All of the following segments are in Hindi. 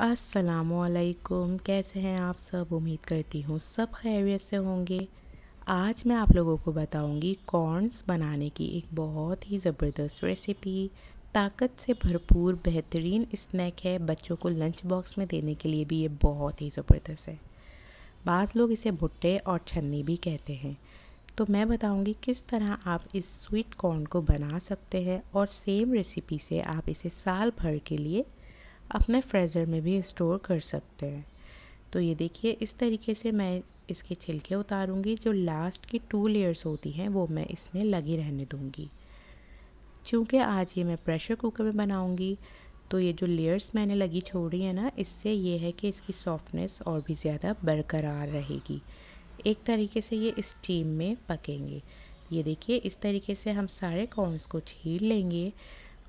असलकुम कैसे हैं आप सब उम्मीद करती हूँ सब खैरियत से होंगे आज मैं आप लोगों को बताऊँगी कॉर्नस बनाने की एक बहुत ही ज़बरदस्त रेसिपी ताकत से भरपूर बेहतरीन स्नैक है बच्चों को लंच बॉक्स में देने के लिए भी ये बहुत ही ज़बरदस्त है बाज़ लोग इसे भुट्टे और छन्नी भी कहते हैं तो मैं बताऊंगी किस तरह आप इस स्वीट कॉर्न को बना सकते हैं और सेम रेसिपी से आप इसे साल भर के लिए अपने फ्रेज़र में भी स्टोर कर सकते हैं तो ये देखिए इस तरीके से मैं इसके छिलके उतारूंगी जो लास्ट की टू लेयर्स होती हैं वो मैं इसमें लगी रहने दूंगी चूँकि आज ये मैं प्रेशर कुकर में बनाऊंगी तो ये जो लेयर्स मैंने लगी छोड़ी है ना इससे ये है कि इसकी सॉफ्टनेस और भी ज़्यादा बरकरार रहेगी एक तरीके से ये स्टीम में पकेंगे ये देखिए इस तरीके से हम सारे कॉर्नस को छील लेंगे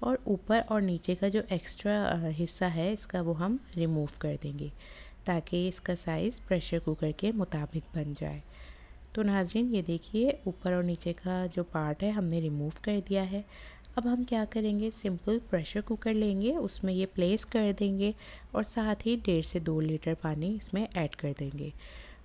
और ऊपर और नीचे का जो एक्स्ट्रा हिस्सा है इसका वो हम रिमूव कर देंगे ताकि इसका साइज़ प्रेशर कुकर के मुताबिक बन जाए तो नाजरीन ये देखिए ऊपर और नीचे का जो पार्ट है हमने रिमूव कर दिया है अब हम क्या करेंगे सिंपल प्रेशर कुकर लेंगे उसमें ये प्लेस कर देंगे और साथ ही डेढ़ से दो लीटर पानी इसमें ऐड कर देंगे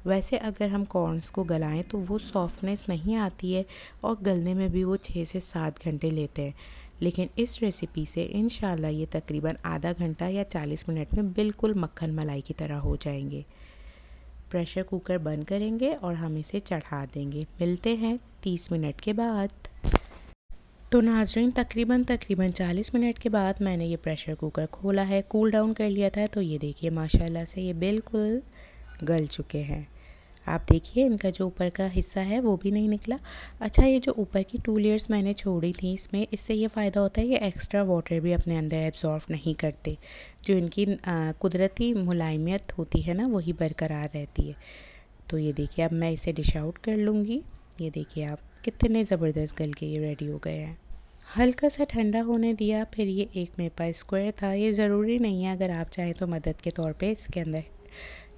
वैसे अगर हम कॉर्नस को गलाएं तो वो सॉफ्टनेस नहीं आती है और गलने में भी वो छः से सात घंटे लेते हैं लेकिन इस रेसिपी से इन ये तकरीबन आधा घंटा या 40 मिनट में बिल्कुल मक्खन मलाई की तरह हो जाएंगे प्रेशर कुकर बंद करेंगे और हम इसे चढ़ा देंगे मिलते हैं 30 मिनट के बाद तो नाजरीन तकरीबन तकरीबन 40 मिनट के बाद मैंने ये प्रेशर कुकर खोला है कूल डाउन कर लिया था तो ये देखिए माशाला से ये बिल्कुल गल चुके हैं आप देखिए इनका जो ऊपर का हिस्सा है वो भी नहीं निकला अच्छा ये जो ऊपर की टू लेयर्स मैंने छोड़ी थी इसमें इससे ये फ़ायदा होता है ये एक्स्ट्रा वाटर भी अपने अंदर एब्जॉर्व नहीं करते जो इनकी कुदरती मुलायमियत होती है ना वही बरकरार रहती है तो ये देखिए अब मैं इसे डिश आउट कर लूँगी ये देखिए आप कितने ज़बरदस्त गल के ये रेडी हो गए हैं हल्का सा ठंडा होने दिया फिर ये एक मेपा स्क्वायर था ये ज़रूरी नहीं है अगर आप चाहें तो मदद के तौर पे इसके अंदर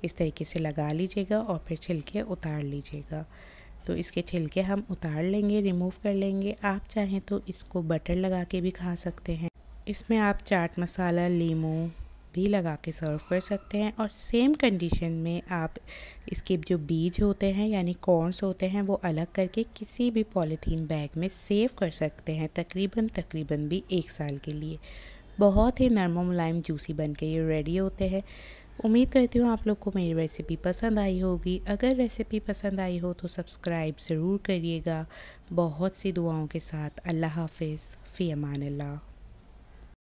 इस तरीके से लगा लीजिएगा और फिर छिलके उतार लीजिएगा तो इसके छिलके हम उतार लेंगे रिमूव कर लेंगे आप चाहें तो इसको बटर लगा के भी खा सकते हैं इसमें आप चाट मसाला लीमू भी लगा के सर्व कर सकते हैं और सेम कंडीशन में आप इसके जो बीज होते हैं यानी कॉर्नस होते हैं वो अलग करके किसी भी पॉलीथीन बैग में सेव कर सकते हैं तकरीबन तकरीबन भी एक साल के लिए बहुत ही नरम मुलायम जूसी बन के ये रेडी होते हैं उम्मीद करती हूँ आप लोग को मेरी रेसिपी पसंद आई होगी अगर रेसिपी पसंद आई हो तो सब्सक्राइब ज़रूर करिएगा बहुत सी दुआओं के साथ अल्लाह हाफिज़ फ़ी अमान अल्लाह